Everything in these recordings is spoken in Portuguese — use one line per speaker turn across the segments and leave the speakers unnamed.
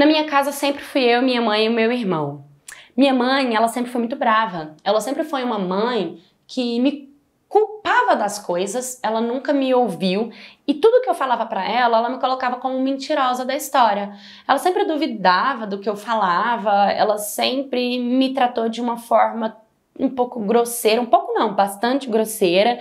Na minha casa sempre fui eu, minha mãe e meu irmão. Minha mãe, ela sempre foi muito brava. Ela sempre foi uma mãe que me culpava das coisas, ela nunca me ouviu e tudo que eu falava para ela, ela me colocava como mentirosa da história. Ela sempre duvidava do que eu falava, ela sempre me tratou de uma forma um pouco grosseira, um pouco não, bastante grosseira.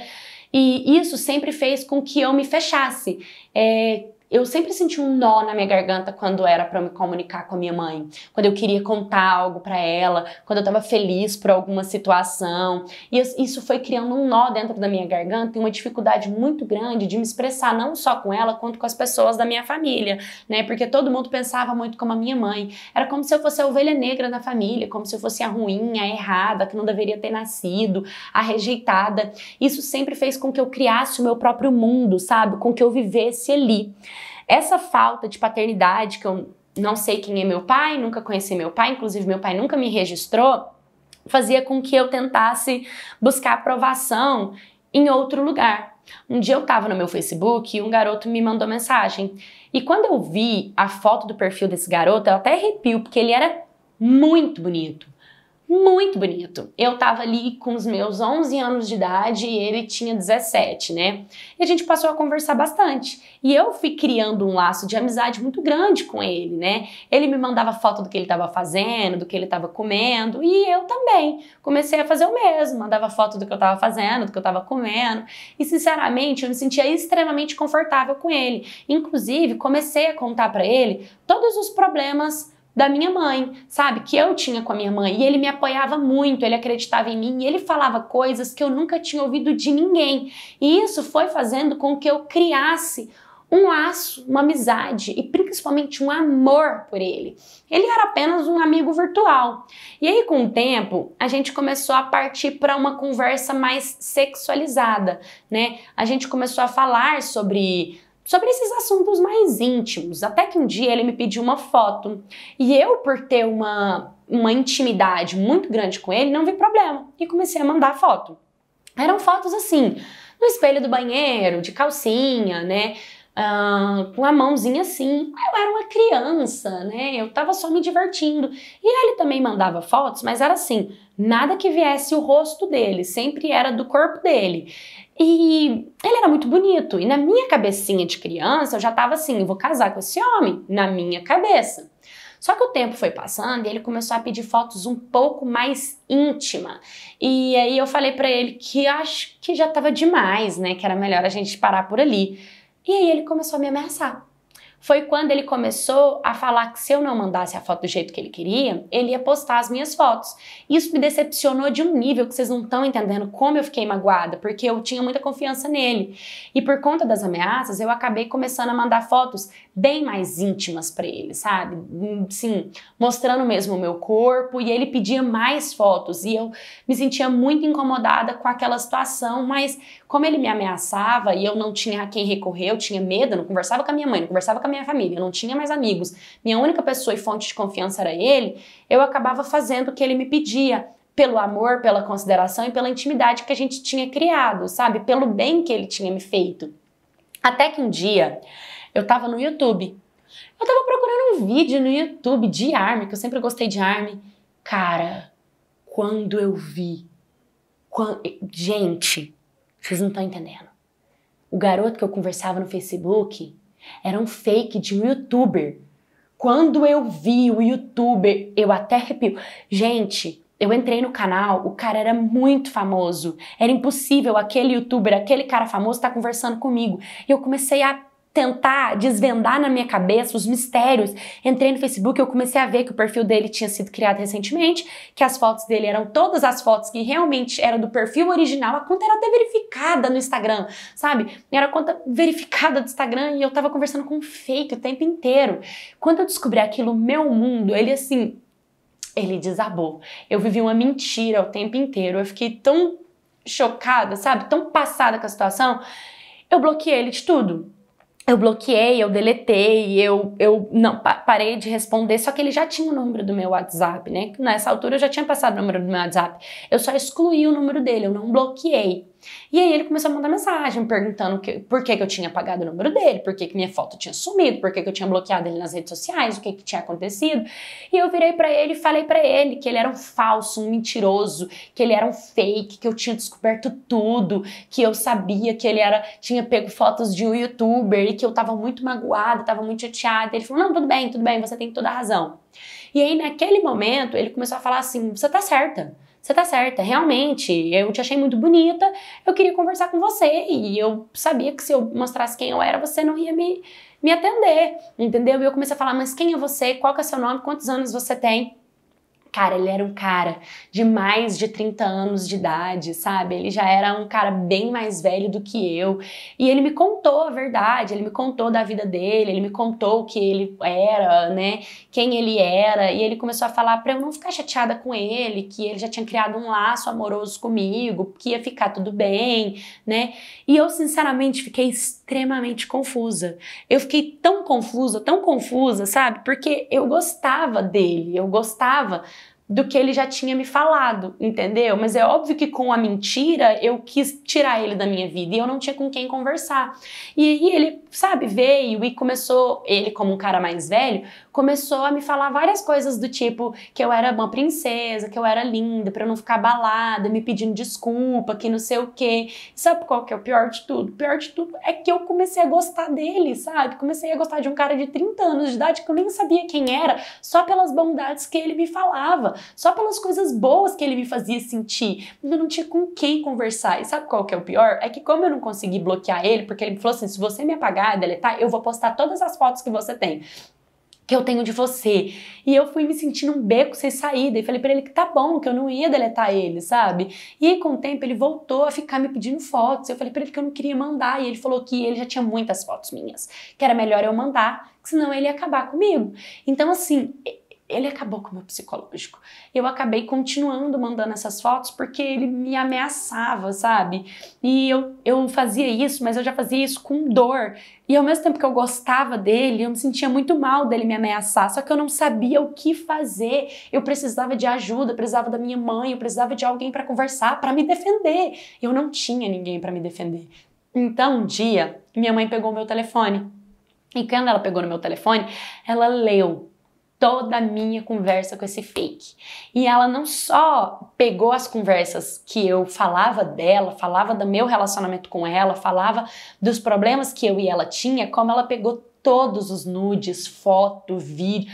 E isso sempre fez com que eu me fechasse. É, eu sempre senti um nó na minha garganta quando era para me comunicar com a minha mãe, quando eu queria contar algo para ela, quando eu estava feliz por alguma situação. E isso foi criando um nó dentro da minha garganta e uma dificuldade muito grande de me expressar não só com ela, quanto com as pessoas da minha família, né? Porque todo mundo pensava muito como a minha mãe. Era como se eu fosse a ovelha negra da família, como se eu fosse a ruim, a errada, que não deveria ter nascido, a rejeitada. Isso sempre fez com que eu criasse o meu próprio mundo, sabe? Com que eu vivesse ali. Essa falta de paternidade, que eu não sei quem é meu pai, nunca conheci meu pai, inclusive meu pai nunca me registrou, fazia com que eu tentasse buscar aprovação em outro lugar. Um dia eu estava no meu Facebook e um garoto me mandou mensagem. E quando eu vi a foto do perfil desse garoto, eu até arrepio, porque ele era muito bonito muito bonito. Eu tava ali com os meus 11 anos de idade e ele tinha 17, né? E a gente passou a conversar bastante. E eu fui criando um laço de amizade muito grande com ele, né? Ele me mandava foto do que ele estava fazendo, do que ele estava comendo, e eu também comecei a fazer o mesmo, mandava foto do que eu estava fazendo, do que eu estava comendo. E sinceramente, eu me sentia extremamente confortável com ele. Inclusive, comecei a contar para ele todos os problemas da minha mãe, sabe? Que eu tinha com a minha mãe. E ele me apoiava muito, ele acreditava em mim e ele falava coisas que eu nunca tinha ouvido de ninguém. E isso foi fazendo com que eu criasse um laço, uma amizade e principalmente um amor por ele. Ele era apenas um amigo virtual. E aí, com o tempo, a gente começou a partir para uma conversa mais sexualizada, né? A gente começou a falar sobre sobre esses assuntos mais íntimos. Até que um dia ele me pediu uma foto e eu, por ter uma, uma intimidade muito grande com ele, não vi problema e comecei a mandar foto. Eram fotos assim, no espelho do banheiro, de calcinha, né? Uh, com a mãozinha assim. Eu era uma criança, né? Eu tava só me divertindo. E ele também mandava fotos, mas era assim: Nada que viesse o rosto dele, sempre era do corpo dele. E ele era muito bonito. E na minha cabecinha de criança, eu já estava assim: vou casar com esse homem, na minha cabeça. Só que o tempo foi passando e ele começou a pedir fotos um pouco mais íntima. E aí eu falei para ele que acho que já tava demais, né? Que era melhor a gente parar por ali. E aí ele começou a me ameaçar foi quando ele começou a falar que se eu não mandasse a foto do jeito que ele queria, ele ia postar as minhas fotos. Isso me decepcionou de um nível que vocês não estão entendendo como eu fiquei magoada, porque eu tinha muita confiança nele. E por conta das ameaças, eu acabei começando a mandar fotos bem mais íntimas para ele, sabe? Hum, sim, mostrando mesmo o meu corpo e ele pedia mais fotos e eu me sentia muito incomodada com aquela situação, mas como ele me ameaçava e eu não tinha a quem recorrer, eu tinha medo, não conversava com a minha mãe, não conversava com a a minha família, eu não tinha mais amigos, minha única pessoa e fonte de confiança era ele, eu acabava fazendo o que ele me pedia, pelo amor, pela consideração e pela intimidade que a gente tinha criado, sabe? Pelo bem que ele tinha me feito. Até que um dia eu tava no YouTube. Eu tava procurando um vídeo no YouTube de arme, que eu sempre gostei de arme. Cara, quando eu vi. Quando... Gente, vocês não estão entendendo. O garoto que eu conversava no Facebook era um fake de um youtuber. Quando eu vi o youtuber, eu até arrepio. Gente, eu entrei no canal, o cara era muito famoso. Era impossível aquele youtuber, aquele cara famoso estar tá conversando comigo. E eu comecei a tentar desvendar na minha cabeça os mistérios. Entrei no Facebook, eu comecei a ver que o perfil dele tinha sido criado recentemente, que as fotos dele eram todas as fotos que realmente eram do perfil original. A conta era até verificada no Instagram, sabe? Era conta verificada do Instagram e eu tava conversando com um fake o tempo inteiro. Quando eu descobri aquilo, meu mundo, ele assim, ele desabou. Eu vivi uma mentira o tempo inteiro. Eu fiquei tão chocada, sabe? Tão passada com a situação, eu bloqueei ele de tudo eu bloqueei, eu deletei, eu, eu não pa parei de responder, só que ele já tinha o número do meu WhatsApp, né? Nessa altura eu já tinha passado o número do meu WhatsApp. Eu só excluí o número dele, eu não bloqueei. E aí ele começou a mandar mensagem perguntando que, por que, que eu tinha apagado o número dele, por que, que minha foto tinha sumido, por que, que eu tinha bloqueado ele nas redes sociais, o que, que tinha acontecido. E eu virei para ele e falei para ele que ele era um falso, um mentiroso, que ele era um fake, que eu tinha descoberto tudo, que eu sabia que ele era tinha pego fotos de um youtuber e que eu tava muito magoada, tava muito chateada. Ele falou: "Não, tudo bem, tudo bem, você tem toda a razão". E aí naquele momento ele começou a falar assim: "Você tá certa" você tá certa, realmente, eu te achei muito bonita, eu queria conversar com você e eu sabia que se eu mostrasse quem eu era, você não ia me, me atender, entendeu? E eu comecei a falar, mas quem é você? Qual que é seu nome? Quantos anos você tem? Cara, ele era um cara de mais de 30 anos de idade, sabe? Ele já era um cara bem mais velho do que eu. E ele me contou a verdade, ele me contou da vida dele, ele me contou o que ele era, né? Quem ele era. E ele começou a falar pra eu não ficar chateada com ele, que ele já tinha criado um laço amoroso comigo, que ia ficar tudo bem, né? E eu, sinceramente, fiquei extremamente confusa. Eu fiquei tão confusa, tão confusa, sabe? Porque eu gostava dele, eu gostava do que ele já tinha me falado, entendeu? Mas é óbvio que com a mentira eu quis tirar ele da minha vida e eu não tinha com quem conversar. E aí ele, sabe, veio e começou, ele como um cara mais velho, começou a me falar várias coisas do tipo que eu era uma princesa, que eu era linda, para não ficar abalada, me pedindo desculpa, que não sei o quê. sabe qual que é o pior de tudo? O pior de tudo é que eu comecei a gostar dele, sabe? Comecei a gostar de um cara de 30 anos de idade que eu nem sabia quem era, só pelas bondades que ele me falava só pelas coisas boas que ele me fazia sentir. Eu não tinha com quem conversar. E sabe qual que é o pior? É que como eu não consegui bloquear ele, porque ele me falou assim, se você me apagar, deletar, eu vou postar todas as fotos que você tem que eu tenho de você. E eu fui me sentindo um beco sem saída. E falei para ele que tá bom, que eu não ia deletar ele, sabe? E aí, com o tempo, ele voltou a ficar me pedindo fotos. Eu falei para ele que eu não queria mandar. E ele falou que ele já tinha muitas fotos minhas, que era melhor eu mandar, que senão ele ia acabar comigo. Então, assim, ele acabou com o meu psicológico. Eu acabei continuando mandando essas fotos porque ele me ameaçava, sabe? E eu, eu fazia isso, mas eu já fazia isso com dor. E ao mesmo tempo que eu gostava dele, eu me sentia muito mal dele me ameaçar, só que eu não sabia o que fazer. Eu precisava de ajuda, precisava da minha mãe, eu precisava de alguém para conversar, para me defender. Eu não tinha ninguém para me defender. Então, um dia, minha mãe pegou meu telefone. E quando ela pegou no meu telefone, ela leu toda a minha conversa com esse fake. E ela não só pegou as conversas que eu falava dela, falava do meu relacionamento com ela, falava dos problemas que eu e ela tinha, como ela pegou todos os nudes, foto, vídeo,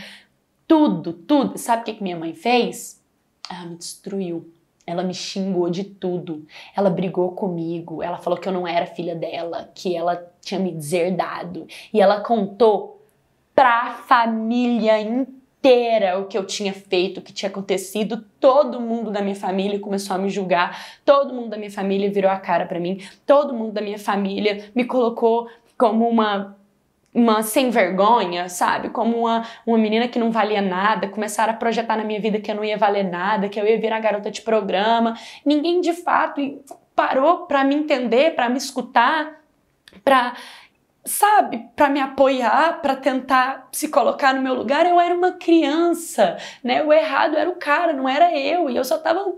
tudo, tudo. Sabe o que, que minha mãe fez? Ela me destruiu. Ela me xingou de tudo. Ela brigou comigo. Ela falou que eu não era filha dela, que ela tinha me deserdado. E ela contou pra família inteira o que eu tinha feito, o que tinha acontecido. Todo mundo da minha família começou a me julgar, todo mundo da minha família virou a cara para mim, todo mundo da minha família me colocou como uma uma sem vergonha, sabe? Como uma, uma menina que não valia nada, começaram a projetar na minha vida que eu não ia valer nada, que eu ia virar garota de programa. Ninguém de fato parou para me entender, para me escutar, para sabe, para me apoiar, para tentar se colocar no meu lugar, eu era uma criança, né? O errado era o cara, não era eu, e eu só tava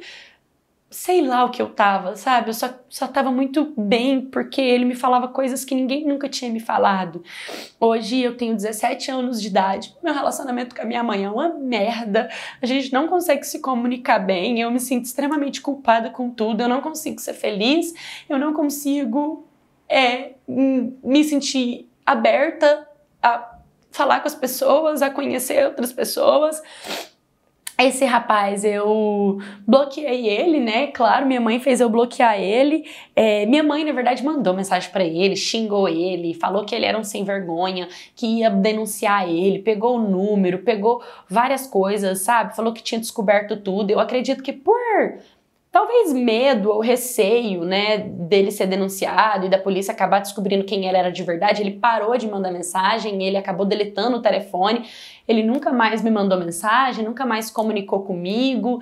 sei lá o que eu tava, sabe? Eu só só tava muito bem porque ele me falava coisas que ninguém nunca tinha me falado. Hoje eu tenho 17 anos de idade. Meu relacionamento com a minha mãe é uma merda. A gente não consegue se comunicar bem. Eu me sinto extremamente culpada com tudo. Eu não consigo ser feliz. Eu não consigo é hum, me sentir aberta a falar com as pessoas, a conhecer outras pessoas. Esse rapaz, eu bloqueei ele, né? Claro, minha mãe fez eu bloquear ele. É, minha mãe, na verdade, mandou mensagem para ele, xingou ele, falou que ele era um sem vergonha, que ia denunciar ele, pegou o número, pegou várias coisas, sabe? Falou que tinha descoberto tudo. Eu acredito que por talvez medo ou receio, né, dele ser denunciado e da polícia acabar descobrindo quem ele era de verdade, ele parou de mandar mensagem, ele acabou deletando o telefone, ele nunca mais me mandou mensagem, nunca mais comunicou comigo.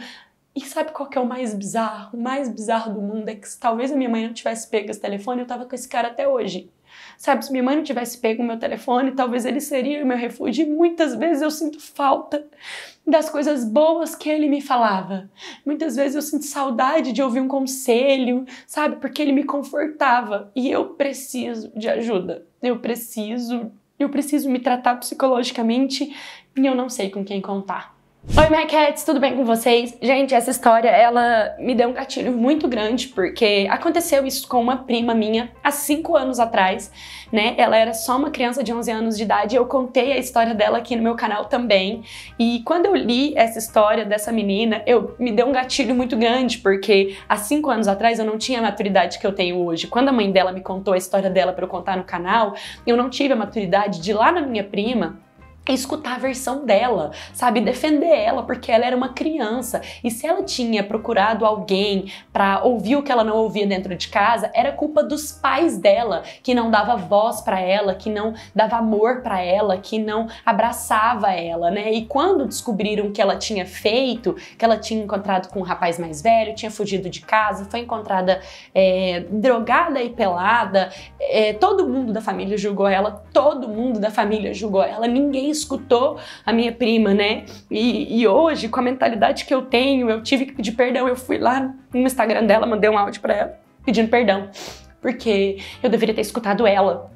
E sabe qual que é o mais bizarro? O mais bizarro do mundo é que talvez a minha mãe não tivesse pego esse telefone, eu tava com esse cara até hoje. Sabe, se minha mãe não tivesse pego o meu telefone, talvez ele seria o meu refúgio. E muitas vezes eu sinto falta das coisas boas que ele me falava. Muitas vezes eu sinto saudade de ouvir um conselho, sabe? Porque ele me confortava e eu preciso de ajuda. Eu preciso, eu preciso me tratar psicologicamente e eu não sei com quem contar. Oi, Maquettes, tudo bem com vocês? Gente, essa história, ela me deu um gatilho muito grande, porque aconteceu isso com uma prima minha há cinco anos atrás, né? Ela era só uma criança de 11 anos de idade, eu contei a história dela aqui no meu canal também, e quando eu li essa história dessa menina, eu me deu um gatilho muito grande, porque há cinco anos atrás eu não tinha a maturidade que eu tenho hoje. Quando a mãe dela me contou a história dela para eu contar no canal, eu não tive a maturidade de ir lá na minha prima escutar a versão dela, sabe, defender ela, porque ela era uma criança. E se ela tinha procurado alguém para ouvir o que ela não ouvia dentro de casa, era culpa dos pais dela, que não dava voz para ela, que não dava amor para ela, que não abraçava ela, né? E quando descobriram que ela tinha feito, que ela tinha encontrado com um rapaz mais velho, tinha fugido de casa, foi encontrada é, drogada e pelada, é, todo mundo da família julgou ela, todo mundo da família julgou ela, ninguém escutou a minha prima, né? E, e, hoje, com a mentalidade que eu tenho, eu tive que pedir perdão. Eu fui lá no Instagram dela, mandei um áudio para ela pedindo perdão, porque eu deveria ter escutado ela.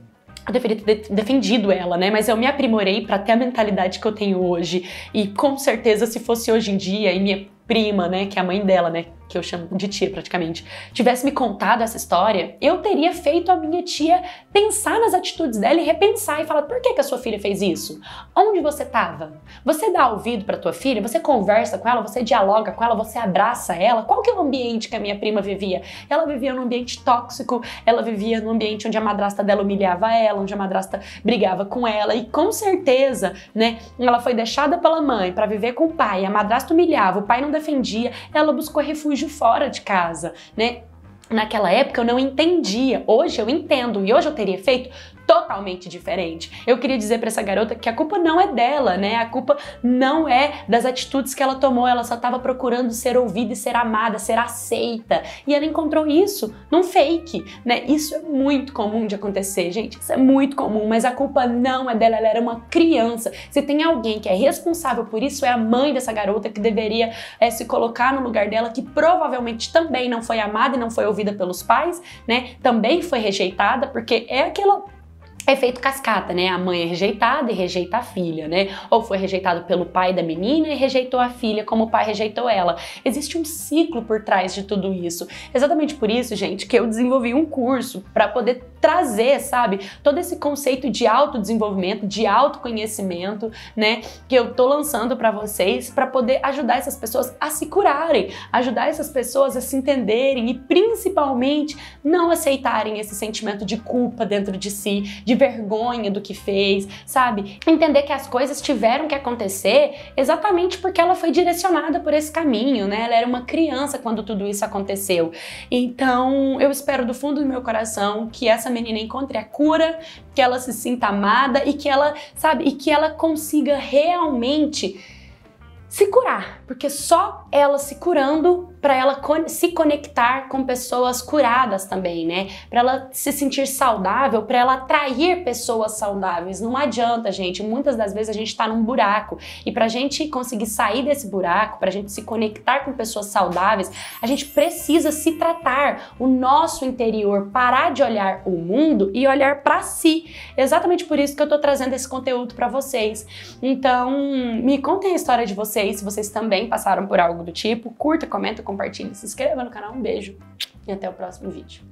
Eu deveria ter defendido ela, né? Mas eu me aprimorei para ter a mentalidade que eu tenho hoje. E com certeza, se fosse hoje em dia, e minha prima, né, que é a mãe dela, né, que eu chamo de tia praticamente, tivesse me contado essa história, eu teria feito a minha tia pensar nas atitudes dela e repensar e falar: por que, que a sua filha fez isso? Onde você estava? Você dá ouvido para tua filha? Você conversa com ela? Você dialoga com ela? Você abraça ela? Qual que é o ambiente que a minha prima vivia? Ela vivia num ambiente tóxico, ela vivia num ambiente onde a madrasta dela humilhava ela, onde a madrasta brigava com ela e com certeza, né, ela foi deixada pela mãe para viver com o pai, a madrasta humilhava, o pai não defendia, ela buscou refúgio de fora de casa, né? Naquela época eu não entendia, hoje eu entendo e hoje eu teria feito totalmente diferente. Eu queria dizer para essa garota que a culpa não é dela, né? A culpa não é das atitudes que ela tomou, ela só estava procurando ser ouvida e ser amada, ser aceita. E ela encontrou isso num fake, né? Isso é muito comum de acontecer, gente. Isso é muito comum, mas a culpa não é dela, ela era uma criança. Se tem alguém que é responsável por isso, é a mãe dessa garota que deveria é, se colocar no lugar dela, que provavelmente também não foi amada e não foi ouvida pelos pais, né? Também foi rejeitada, porque é aquela efeito é cascata, né? A mãe é rejeitada e rejeita a filha, né? Ou foi rejeitado pelo pai da menina e rejeitou a filha como o pai rejeitou ela. Existe um ciclo por trás de tudo isso. Exatamente por isso, gente, que eu desenvolvi um curso para poder trazer, sabe, todo esse conceito de autodesenvolvimento, de autoconhecimento, né, que eu tô lançando para vocês para poder ajudar essas pessoas a se curarem, ajudar essas pessoas a se entenderem e principalmente não aceitarem esse sentimento de culpa dentro de si, de vergonha do que fez, sabe? Entender que as coisas tiveram que acontecer exatamente porque ela foi direcionada por esse caminho, né? Ela era uma criança quando tudo isso aconteceu. Então, eu espero do fundo do meu coração que essa menina encontre a cura, que ela se sinta amada e que ela, sabe, e que ela consiga realmente se curar, porque só ela se curando para ela se conectar com pessoas curadas também, né? Para ela se sentir saudável, para ela atrair pessoas saudáveis. Não adianta, gente. Muitas das vezes a gente está num buraco e para a gente conseguir sair desse buraco, para a gente se conectar com pessoas saudáveis, a gente precisa se tratar, o nosso interior, parar de olhar o mundo e olhar para si. Exatamente por isso que eu estou trazendo esse conteúdo para vocês. Então, me contem a história de vocês, se vocês também passaram por algo algo do tipo. Curta, comenta, compartilha, se inscreva no canal. Um beijo e até o próximo vídeo.